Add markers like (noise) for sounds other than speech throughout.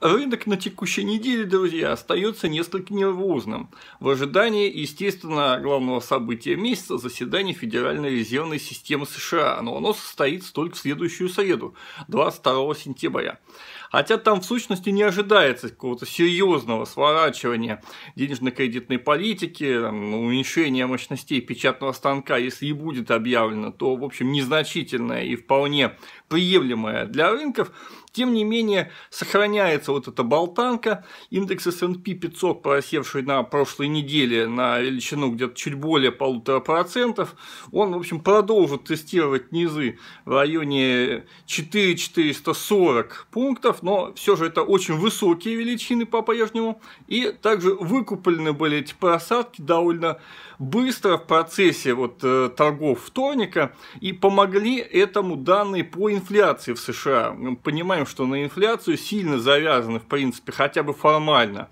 Рынок на текущей неделе, друзья, остается несколько нервозным в ожидании, естественно, главного события месяца – заседания Федеральной резервной системы США, но оно состоится только в следующую среду, 22 сентября. Хотя там в сущности не ожидается какого-то серьезного сворачивания денежно-кредитной политики, уменьшения мощностей печатного станка, если и будет объявлено, то, в общем, незначительное и вполне приемлемое для рынков – тем не менее, сохраняется вот эта болтанка. Индекс S&P 500, просевший на прошлой неделе на величину где-то чуть более полутора процентов, он, в общем, продолжит тестировать низы в районе 4440 пунктов, но все же это очень высокие величины по-прежнему. И также выкуплены были эти просадки довольно быстро в процессе вот э, торгов вторника и помогли этому данные по инфляции в США. Мы понимаем, что на инфляцию сильно завязаны, в принципе, хотя бы формально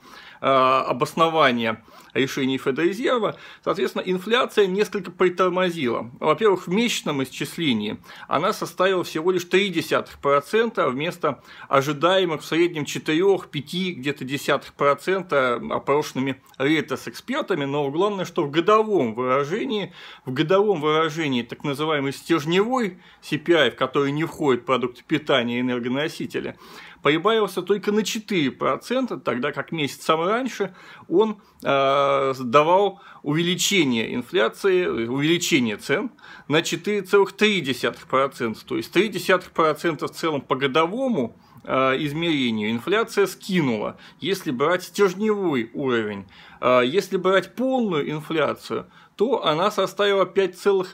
Э, обоснования решений Федрезерва, соответственно, инфляция несколько притормозила. Во-первых, в месячном исчислении она составила всего лишь 0,3% а вместо ожидаемых в среднем 4-5 где-то десятых процента опрошенными рейта с экспертами, но главное, что в годовом выражении, в годовом выражении так называемый стержневой CPI, в который не входит продукты питания и энергоносители, прибавился только на 4%, тогда как месяцем раньше он э, давал увеличение инфляции, увеличение цен на 4,3%. То есть 0,3% в целом по годовому э, измерению инфляция скинула, если брать стержневой уровень. Э, если брать полную инфляцию, то она составила 5,5%.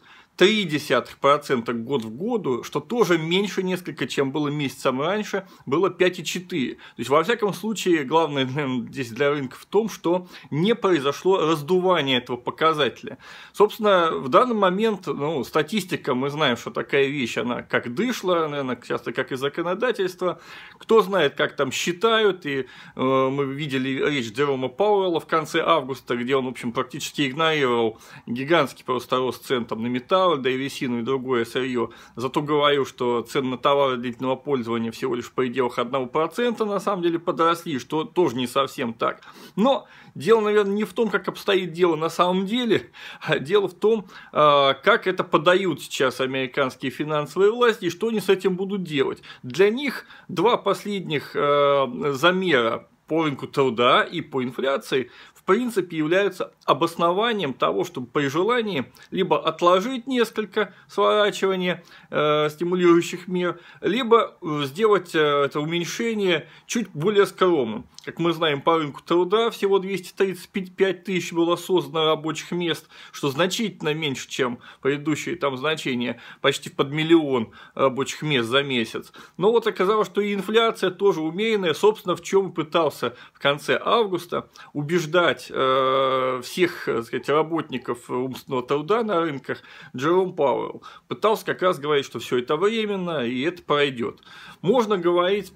0,3% год в году, что тоже меньше несколько, чем было месяцем раньше, было 5,4%. То есть, во всяком случае, главное наверное, здесь для рынка в том, что не произошло раздувание этого показателя. Собственно, в данный момент ну, статистика, мы знаем, что такая вещь, она как дышла, наверное, часто как и законодательство. Кто знает, как там считают, и э, мы видели речь Джерома Пауэлла в конце августа, где он, в общем, практически игнорировал гигантский просто рост цен там, на металл, продавала древесину и другое сырье, зато говорю, что цены на товары длительного пользования всего лишь в пределах 1% на самом деле подросли, что тоже не совсем так. Но дело, наверное, не в том, как обстоит дело на самом деле, (laughs) а дело в том, а, как это подают сейчас американские финансовые власти и что они с этим будут делать. Для них два последних а, замера по рынку труда и по инфляции в принципе являются обоснованием того, чтобы при желании либо отложить несколько сворачивания э, стимулирующих мер, либо э, сделать э, это уменьшение чуть более скромным. Как мы знаем, по рынку труда всего 235 тысяч было создано рабочих мест, что значительно меньше, чем предыдущие там значения, почти под миллион рабочих мест за месяц. Но вот оказалось, что и инфляция тоже умеренная, собственно, в чем пытался в конце августа убеждать убрать э, всех э, так сказать, работников умственного труда на рынках, Джером Пауэлл пытался как раз говорить, что все это временно и это пройдет. Можно говорить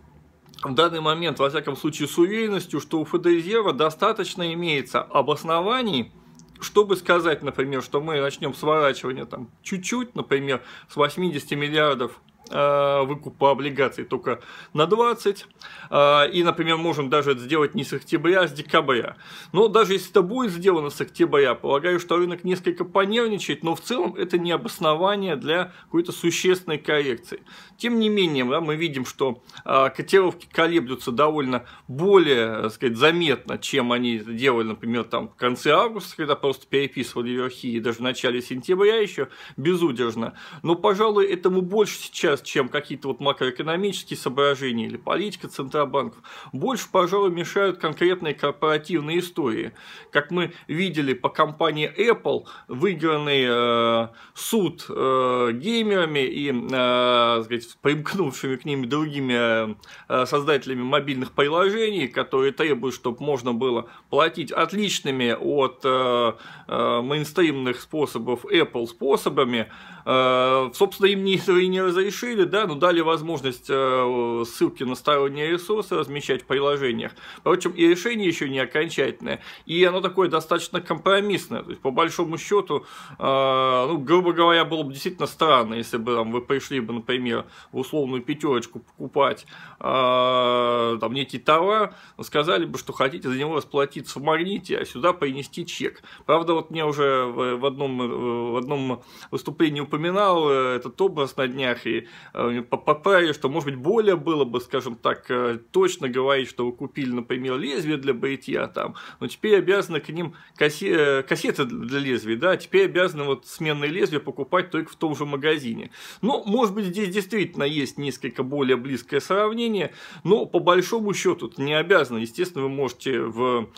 в данный момент, во всяком случае, с уверенностью, что у ФД-резерва достаточно имеется обоснований, чтобы сказать, например, что мы начнем сворачивание там чуть-чуть, например, с 80 миллиардов Э, выкупа облигаций только на 20. Э, и, например, можем даже это сделать не с октября, а с декабря. Но даже если это будет сделано с октября, полагаю, что рынок несколько понервничает, но в целом это не обоснование для какой-то существенной коррекции. Тем не менее, да, мы видим, что э, котировки колеблются довольно более сказать, заметно, чем они делали, например, там, в конце августа, когда просто переписывали верхи, и даже в начале сентября еще безудержно. Но, пожалуй, этому больше сейчас чем какие-то вот макроэкономические соображения или политика центробанков, больше, пожалуй, мешают конкретные корпоративные истории. Как мы видели по компании Apple, выигранный э, суд э, геймерами и, э, сказать, примкнувшими к ним другими э, создателями мобильных приложений, которые требуют, чтобы можно было платить отличными от э, э, мейнстримных способов Apple способами, э, собственно, им не, и не разрешили расширили, да, но ну, дали возможность э, ссылки на сторонние ресурсы размещать в приложениях. Впрочем, и решение еще не окончательное, и оно такое достаточно компромиссное. То есть, по большому счету, э, ну, грубо говоря, было бы действительно странно, если бы там, вы пришли бы, например, в условную пятерочку покупать э, там некий товар, сказали бы, что хотите за него расплатиться в магните, а сюда принести чек. Правда, вот мне уже в одном, в одном выступлении упоминал этот образ на днях, и Э, поправить, что, может быть, более было бы, скажем так, э, точно говорить, что вы купили, например, лезвие для бритья там, но теперь обязаны к ним кассе... Э, кассеты для лезвий, да, теперь обязаны вот сменные лезвия покупать только в том же магазине. Но, ну, может быть, здесь действительно есть несколько более близкое сравнение, но по большому счету не обязаны. Естественно, вы можете в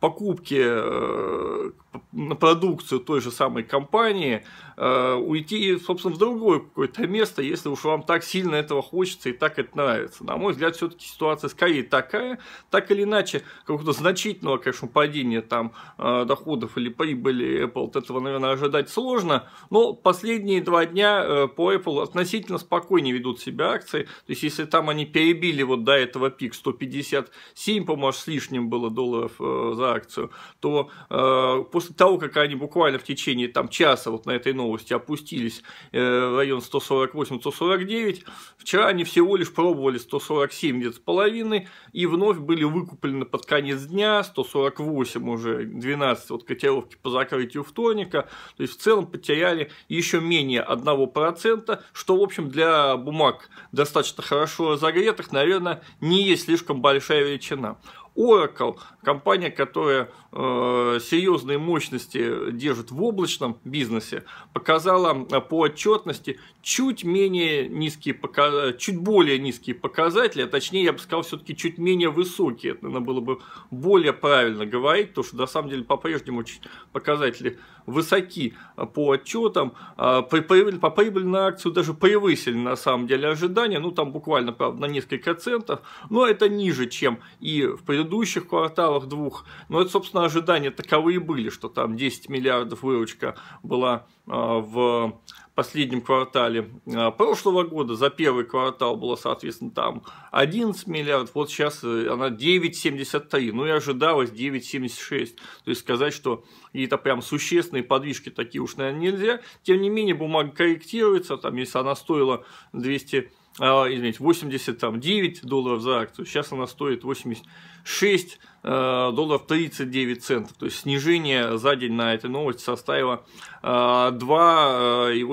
покупке э, на продукцию той же самой компании, э, уйти, собственно, в другое какое-то место, если уж вам так сильно этого хочется и так это нравится. На мой взгляд, все-таки ситуация скорее такая, так или иначе, какого-то значительного, конечно, падения там э, доходов или прибыли Apple, от этого, наверное, ожидать сложно, но последние два дня по Apple относительно спокойнее ведут себя акции, то есть если там они перебили вот до этого пик 157, по-моему, с лишним было долларов за за акцию, то э, после того, как они буквально в течение там, часа вот на этой новости опустились э, в район 148-149, вчера они всего лишь пробовали 147 где-то с половиной и вновь были выкуплены под конец дня, 148 уже 12 вот котировки по закрытию вторника, то есть в целом потеряли еще менее 1%, что в общем для бумаг достаточно хорошо разогретых, наверное, не есть слишком большая величина. Oracle, компания, которая э, серьезные мощности держит в облачном бизнесе, показала э, по отчетности чуть менее низкие показатели, чуть более низкие показатели, а точнее, я бы сказал, все-таки чуть менее высокие. Это, надо было бы более правильно говорить, потому что, на самом деле, по-прежнему показатели высоки э, по отчетам, э, по прибыль на акцию даже превысили на самом деле ожидания, ну там буквально, правда, на несколько центов, но это ниже, чем и в предыдущих кварталах двух, но это, собственно, ожидания таковы и были, что там 10 миллиардов выручка была э, в последнем квартале а, прошлого года, за первый квартал было, соответственно, там 11 миллиардов, вот сейчас э, она 9,73, ну и ожидалось 9,76, то есть сказать, что какие-то прям существенные подвижки такие уж, наверное, нельзя, тем не менее бумага корректируется, там, если она стоила 200 а, извините, 89 долларов за акцию, сейчас она стоит 86 Э, долларов 39 центов. То есть снижение за день на этой новости составило 2,8%. Э,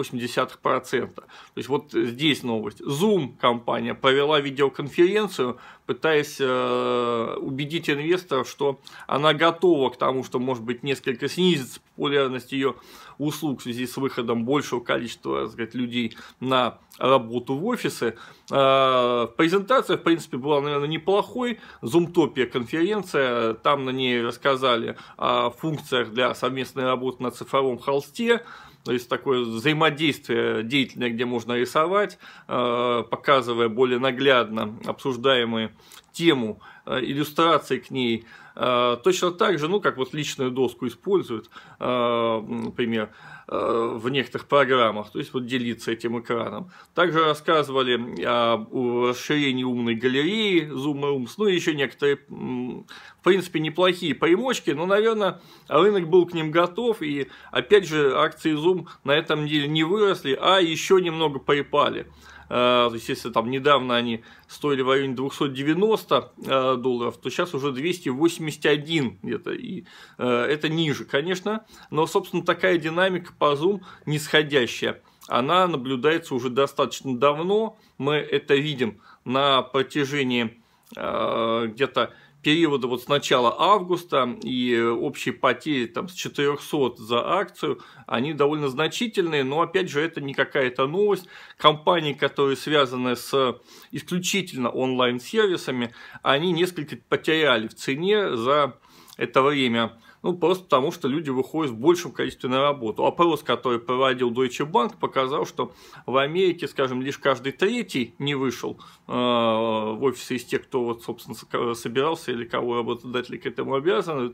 э, То есть вот здесь новость. Zoom компания провела видеоконференцию, пытаясь убедить инвесторов, что она готова к тому, что может быть несколько снизится популярность ее услуг в связи с выходом большего количества так сказать, людей на работу в офисы. Презентация, в принципе, была, наверное, неплохой. Zoomtopia конференция Китая. Там на ней рассказали о функциях для совместной работы на цифровом холсте. То есть такое взаимодействие деятельное, где можно рисовать, э, показывая более наглядно обсуждаемую тему, э, иллюстрации к ней. Э, точно так же, ну, как вот личную доску используют, например, Э, в некоторых программах, то есть вот делиться этим экраном. Также рассказывали о расширении умной галереи, Zoom Rooms, ну и еще некоторые, в принципе, неплохие примочки, но, наверное, рынок был к ним готов, и опять же акции Zoom на этом деле не выросли, а еще немного припали. Э, естественно, там недавно они стоили в районе 290 э, долларов, то сейчас уже 281 где-то, и э, это ниже, конечно, но, собственно, такая динамика по Zoom нисходящая она наблюдается уже достаточно давно. Мы это видим на протяжении где-то периода вот с начала августа и общие потери там с 400 за акцию, они довольно значительные, но опять же это не какая-то новость. Компании, которые связаны с исключительно онлайн-сервисами, они несколько потеряли в цене за это время. Ну, просто потому, что люди выходят в большем количестве на работу. Опрос, который проводил Deutsche Bank, показал, что в Америке, скажем, лишь каждый третий не вышел э, в офисы из тех, кто, вот, собственно, собирался или кого работодатели к этому обязаны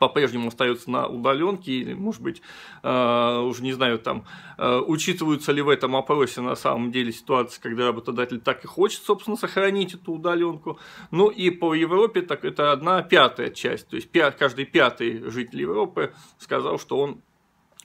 по-прежнему остаются на удаленке, или, может быть, э, уже не знаю, там, э, учитываются ли в этом опросе на самом деле ситуации, когда работодатель так и хочет, собственно, сохранить эту удаленку. Ну и по Европе так это одна пятая часть, то есть каждый пятый житель Европы сказал, что он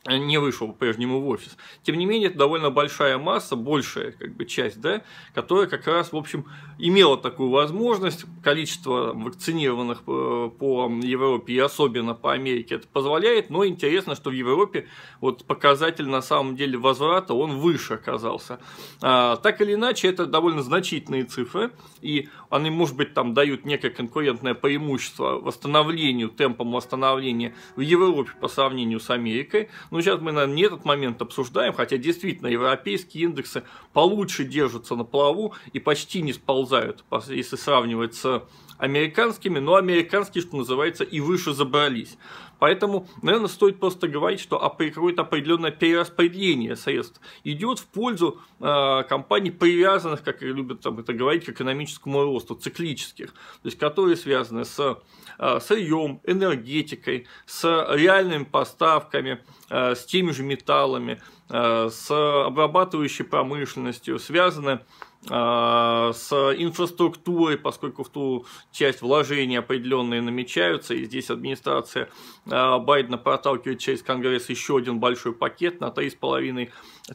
не вышел по-прежнему в офис. Тем не менее, это довольно большая масса, большая как бы, часть, да, которая как раз, в общем, имела такую возможность. Количество вакцинированных э, по Европе и особенно по Америке это позволяет, но интересно, что в Европе вот показатель на самом деле возврата, он выше оказался. А, так или иначе, это довольно значительные цифры, и они, может быть, там дают некое конкурентное преимущество восстановлению, темпом восстановления в Европе по сравнению с Америкой, ну, сейчас мы, наверное, не этот момент обсуждаем, хотя действительно европейские индексы получше держатся на плаву и почти не сползают, если сравнивать с американскими, но американские, что называется, и выше забрались. Поэтому, наверное, стоит просто говорить, что какое-то определенное перераспределение средств идет в пользу э, компаний, привязанных, как любят там, это говорить, к экономическому росту, циклических, то есть которые связаны с э, а, сырьем, энергетикой, с реальными поставками, э, с теми же металлами, э, с обрабатывающей промышленностью, связаны а, с инфраструктурой, поскольку в ту часть вложений определенные намечаются, и здесь администрация а, Байдена проталкивает через Конгресс еще один большой пакет на 3,5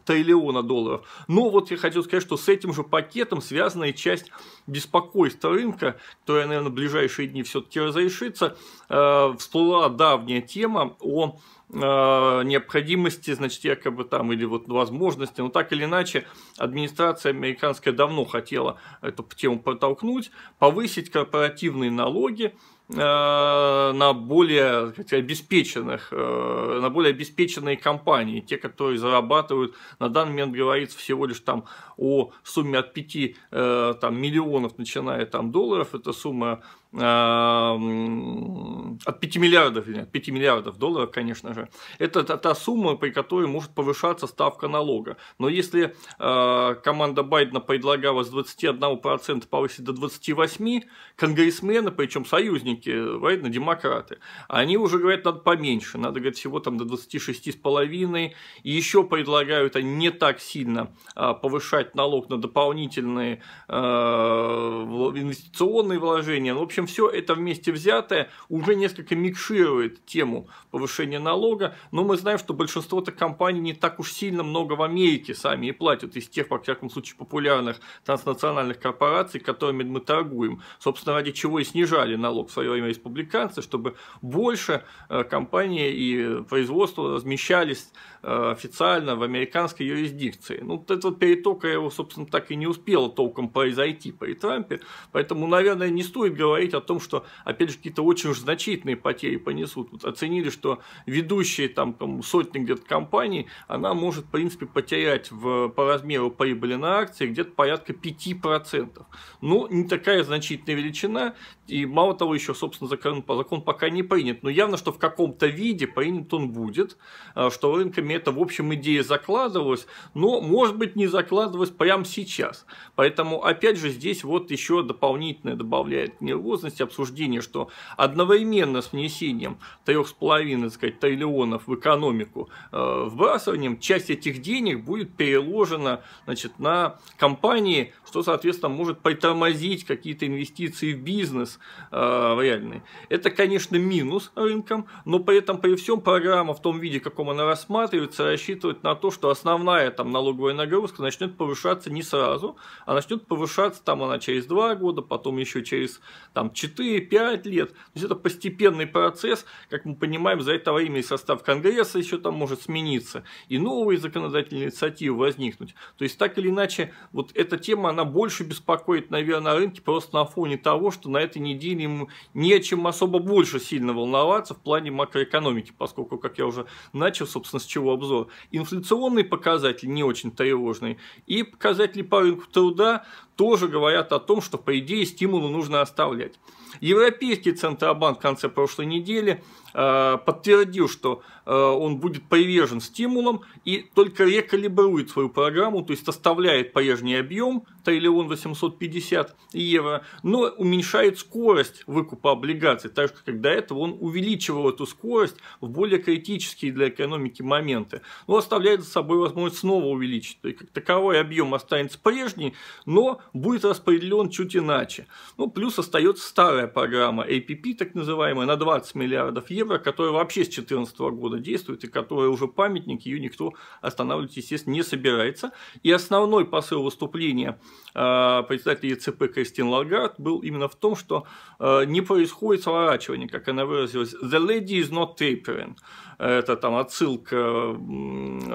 триллиона долларов. Но вот я хочу сказать, что с этим же пакетом связана и часть беспокойства рынка, которая, наверное, в ближайшие дни все-таки разрешится. А, всплыла давняя тема о Э, необходимости, значит, якобы там, или вот возможности, но так или иначе, администрация американская давно хотела эту тему протолкнуть, повысить корпоративные налоги, э, на более сказать, обеспеченных, э, на более обеспеченные компании, те, которые зарабатывают, на данный момент говорится всего лишь там о сумме от 5 там, миллионов, начиная там долларов, эта сумма Эм, от 5 миллиардов, или от 5 миллиардов долларов, конечно же, это та сумма, при которой может повышаться ставка налога. Но если э, команда Байдена предлагала с 21% повысить до 28%, конгрессмены, причем союзники Байдена, демократы, они уже говорят, надо поменьше, надо, говорить всего там до 26,5%, и еще предлагают они не так сильно э, повышать налог на дополнительные э, инвестиционные вложения, ну, в общем, общем, все это вместе взятое уже несколько микширует тему повышения налога, но мы знаем, что большинство-то компаний не так уж сильно много в Америке сами и платят из тех, во всяком случае, популярных транснациональных корпораций, которыми мы торгуем. Собственно, ради чего и снижали налог в свое время республиканцы, чтобы больше э, компании и производства размещались э, официально в американской юрисдикции. Ну, вот этот переток его, собственно, так и не успело толком произойти при Трампе, поэтому, наверное, не стоит говорить говорить о том, что, опять же, какие-то очень уж значительные потери понесут. Вот оценили, что ведущие там, там сотни где-то компаний, она может, в принципе, потерять в, по размеру прибыли на акции где-то порядка 5%. Ну, не такая значительная величина, и мало того, еще, собственно, закон, закон пока не принят. Но явно, что в каком-то виде принят он будет, а, что рынками это, в общем, идея закладывалась, но, может быть, не закладывалась прямо сейчас. Поэтому, опять же, здесь вот еще дополнительное добавляет нервоз серьезности обсуждения, что одновременно с внесением 3,5 так сказать, триллионов в экономику э, вбрасыванием, часть этих денег будет переложена значит, на компании, что, соответственно, может притормозить какие-то инвестиции в бизнес э, реальный. Это, конечно, минус рынкам, но при этом при всем программа в том виде, каком она рассматривается, рассчитывать на то, что основная там налоговая нагрузка начнет повышаться не сразу, а начнет повышаться там она через два года, потом еще через там, там 4-5 лет. То есть это постепенный процесс, как мы понимаем, за это время и состав Конгресса еще там может смениться, и новые законодательные инициативы возникнуть. То есть так или иначе, вот эта тема, она больше беспокоит, наверное, рынки просто на фоне того, что на этой неделе ему не о чем особо больше сильно волноваться в плане макроэкономики, поскольку, как я уже начал, собственно, с чего обзор, инфляционные показатели не очень тревожные, и показатели по рынку труда, тоже говорят о том, что, по идее, стимулы нужно оставлять. Европейский Центробанк в конце прошлой недели э, подтвердил, что э, он будет привержен стимулам и только рекалибрует свою программу, то есть оставляет прежний объем, триллион 850 евро, но уменьшает скорость выкупа облигаций, так что когда этого он увеличивал эту скорость в более критические для экономики моменты, но ну, оставляет за собой возможность снова увеличить, то есть как таковой объем останется прежний, но будет распределен чуть иначе. Ну, плюс остается старый новая программа APP, так называемая, на 20 миллиардов евро, которая вообще с 2014 года действует и которая уже памятник, ее никто останавливать, естественно, не собирается. И основной посыл выступления а, председателя ЕЦП Кристин Лагард был именно в том, что а, не происходит сворачивание, как она выразилась, «the lady is not tapering» это там отсылка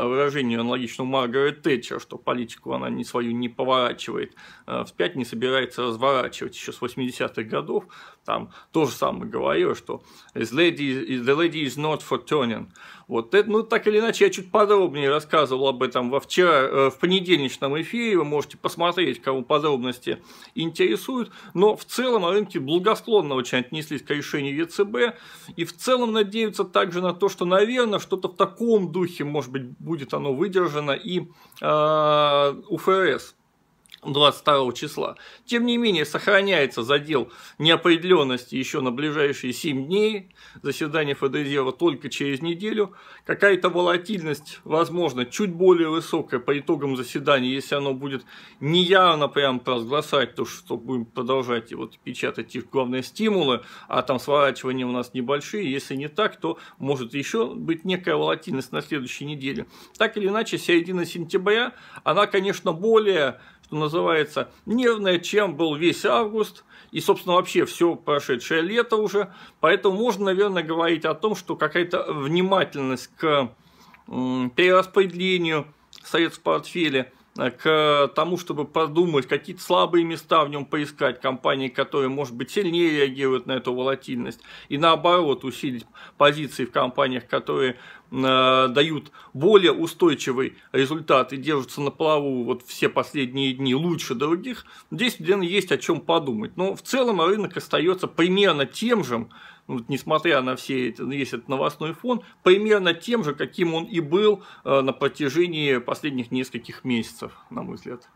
выражению аналогичному Маргарет Тэтчер, что политику она не свою не поворачивает а, вспять, не собирается разворачивать еще с 80-х годов там тоже самое говорил, что «The lady, the lady is not for turning». Вот это, ну, так или иначе, я чуть подробнее рассказывал об этом во вчера, э, в понедельничном эфире, вы можете посмотреть, кому подробности интересуют, но в целом рынки благосклонно очень отнеслись к решению ЕЦБ, и в целом надеются также на то, что, наверное, что-то в таком духе, может быть, будет оно выдержано и э, у ФРС. 22 числа. Тем не менее, сохраняется задел неопределенности еще на ближайшие 7 дней. Заседание Федрезерва только через неделю. Какая-то волатильность, возможно, чуть более высокая по итогам заседания, если оно будет не явно прям разгласать то, что будем продолжать и вот печатать их главные стимулы, а там сворачивания у нас небольшие. Если не так, то может еще быть некая волатильность на следующей неделе. Так или иначе, середина сентября, она, конечно, более что называется, нервное, чем был весь август и, собственно, вообще все прошедшее лето уже. Поэтому можно, наверное, говорить о том, что какая-то внимательность к перераспределению средств портфеля – Э, к э, тому, чтобы подумать, какие-то слабые места в нем поискать, компании, которые, может быть, сильнее реагируют на эту волатильность, и наоборот усилить позиции в компаниях, которые э, дают более устойчивый результат и держатся на плаву вот все последние дни лучше других, здесь, наверное, есть о чем подумать. Но в целом рынок остается примерно тем же, вот ну, несмотря на все эти, весь ну, этот новостной фон, примерно тем же, каким он и был э, на протяжении последних нескольких месяцев, на мой взгляд.